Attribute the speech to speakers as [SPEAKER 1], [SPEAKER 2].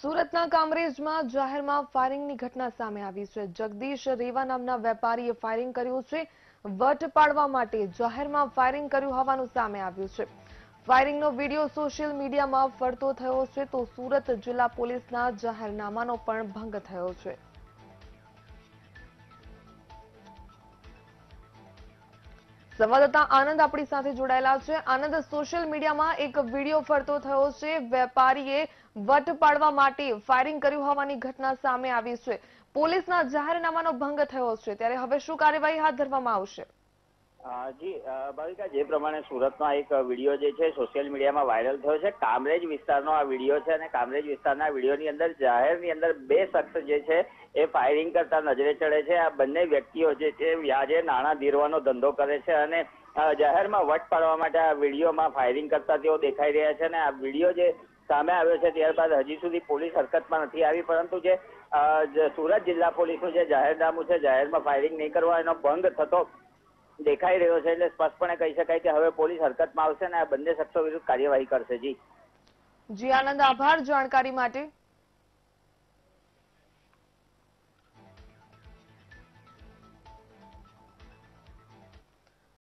[SPEAKER 1] સુરતના કામરેજમાં જાહેરમાં ફાયરિંગની ઘટના સામે આવી છે જગદીશ રેવા નામના વેપારીએ ફાયરિંગ કર્યું છે વટ પાડવા માટે જાહેરમાં ફાયરિંગ કર્યું હોવાનું સામે આવ્યું છે ફાયરિંગનો વિડીયો સોશિયલ મીડિયામાં ફરતો થયો છે તો સુરત જિલ્લા પોલીસના જાહેરનામાનો પણ ભંગ થયો છે સંવાદદાતા આનંદ આપણી સાથે જોડાયેલા છે આનંદ સોશિયલ મીડિયામાં એક વિડીયો ફરતો થયો છે વેપારીએ વટ પાડવા માટે ફાયરિંગ કર્યું હોવાની ઘટના સામે આવી છે પોલીસના જાહેરનામાનો ભંગ થયો છે ત્યારે હવે શું કાર્યવાહી હાથ ધરવામાં આવશે
[SPEAKER 2] જી ભાવિકા જે પ્રમાણે સુરતમાં એક વિડીયો જે છે સોશિયલ મીડિયામાં વાયરલ થયો છે કામરેજ વિસ્તારનો આ વિડીયો છે અને કામરેજ વિસ્તારના વિડીયોની અંદર જાહેરની અંદર બે શખ્સ જે છે એ ફાયરિંગ કરતા નજરે ચડે છે આ બંને વ્યક્તિઓ જે છે વ્યાજે નાણાં ધીરવાનો ધંધો કરે છે અને જાહેરમાં વટ પાડવા માટે આ વિડીયોમાં ફાયરિંગ કરતા તેઓ દેખાઈ રહ્યા છે અને આ વિડીયો જે સામે આવ્યો છે ત્યારબાદ હજી સુધી પોલીસ હરકતમાં નથી આવી પરંતુ જે સુરત જિલ્લા પોલીસનું જે જાહેરનામું છે જાહેરમાં ફાયરિંગ નહીં કરવા એનો ભંગ થતો દેખાઈ રહ્યો છે એટલે સ્પષ્ટપણે કહી શકાય કે હવે પોલીસ હરકતમાં આવશે અને આ બંને શખ્સો વિરુદ્ધ કાર્યવાહી કરશે જી
[SPEAKER 3] જી આનંદ આભાર જાણકારી માટે